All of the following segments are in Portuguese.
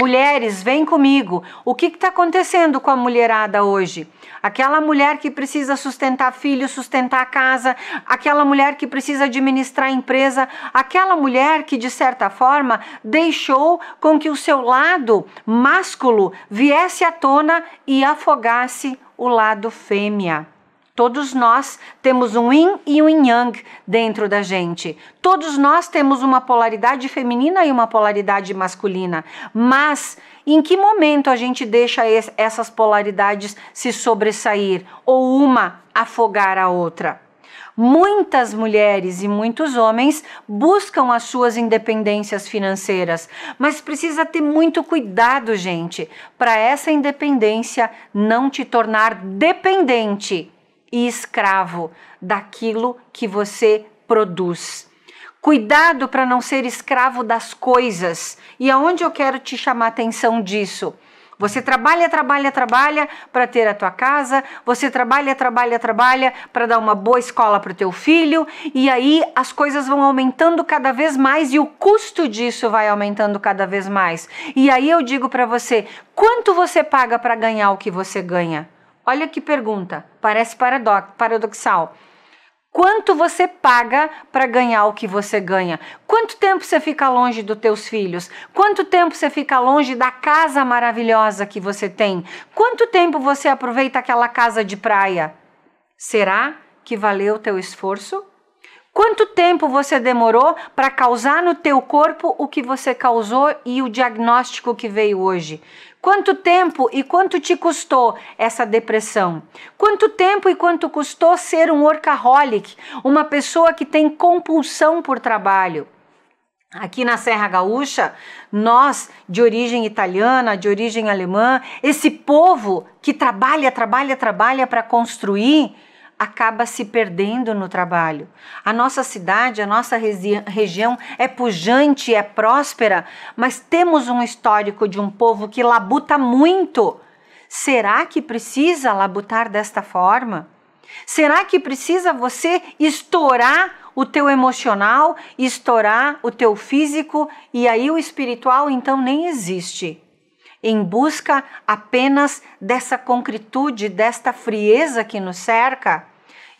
Mulheres, vem comigo. O que está acontecendo com a mulherada hoje? Aquela mulher que precisa sustentar filho, sustentar casa, aquela mulher que precisa administrar a empresa, aquela mulher que, de certa forma, deixou com que o seu lado másculo viesse à tona e afogasse o lado fêmea. Todos nós temos um yin e um yang dentro da gente. Todos nós temos uma polaridade feminina e uma polaridade masculina. Mas em que momento a gente deixa essas polaridades se sobressair ou uma afogar a outra? Muitas mulheres e muitos homens buscam as suas independências financeiras, mas precisa ter muito cuidado, gente, para essa independência não te tornar dependente e escravo daquilo que você produz. Cuidado para não ser escravo das coisas. E aonde eu quero te chamar a atenção disso? Você trabalha, trabalha, trabalha para ter a tua casa, você trabalha, trabalha, trabalha para dar uma boa escola para o teu filho, e aí as coisas vão aumentando cada vez mais e o custo disso vai aumentando cada vez mais. E aí eu digo para você, quanto você paga para ganhar o que você ganha? Olha que pergunta, parece paradoxal. Quanto você paga para ganhar o que você ganha? Quanto tempo você fica longe dos teus filhos? Quanto tempo você fica longe da casa maravilhosa que você tem? Quanto tempo você aproveita aquela casa de praia? Será que valeu o teu esforço? Quanto tempo você demorou para causar no teu corpo o que você causou e o diagnóstico que veio hoje? Quanto tempo e quanto te custou essa depressão? Quanto tempo e quanto custou ser um workaholic, uma pessoa que tem compulsão por trabalho? Aqui na Serra Gaúcha, nós de origem italiana, de origem alemã, esse povo que trabalha, trabalha, trabalha para construir acaba se perdendo no trabalho. A nossa cidade, a nossa região é pujante, é próspera, mas temos um histórico de um povo que labuta muito. Será que precisa labutar desta forma? Será que precisa você estourar o teu emocional, estourar o teu físico e aí o espiritual então nem existe? Em busca apenas dessa concretude, desta frieza que nos cerca?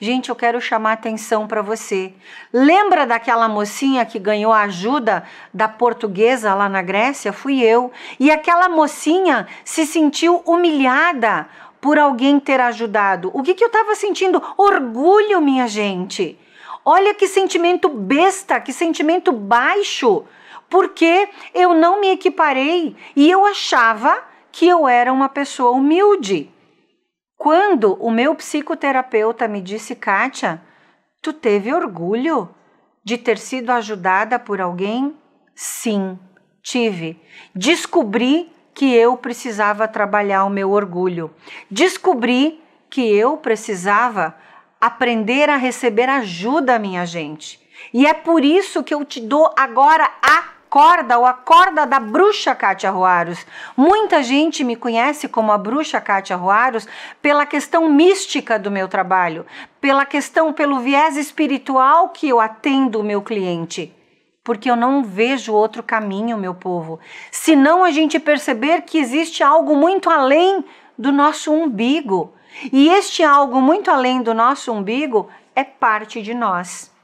Gente, eu quero chamar atenção para você. Lembra daquela mocinha que ganhou a ajuda da portuguesa lá na Grécia? Fui eu. E aquela mocinha se sentiu humilhada por alguém ter ajudado. O que, que eu estava sentindo? Orgulho, minha gente. Olha que sentimento besta, que sentimento baixo. Porque eu não me equiparei e eu achava que eu era uma pessoa humilde. Quando o meu psicoterapeuta me disse, Kátia, tu teve orgulho de ter sido ajudada por alguém? Sim, tive. Descobri que eu precisava trabalhar o meu orgulho. Descobri que eu precisava aprender a receber ajuda, minha gente. E é por isso que eu te dou agora a corda ou a corda da bruxa Kátia Ruaros. Muita gente me conhece como a bruxa Kátia Ruaros pela questão mística do meu trabalho, pela questão, pelo viés espiritual que eu atendo o meu cliente porque eu não vejo outro caminho, meu povo. Se não a gente perceber que existe algo muito além do nosso umbigo. E este algo muito além do nosso umbigo é parte de nós.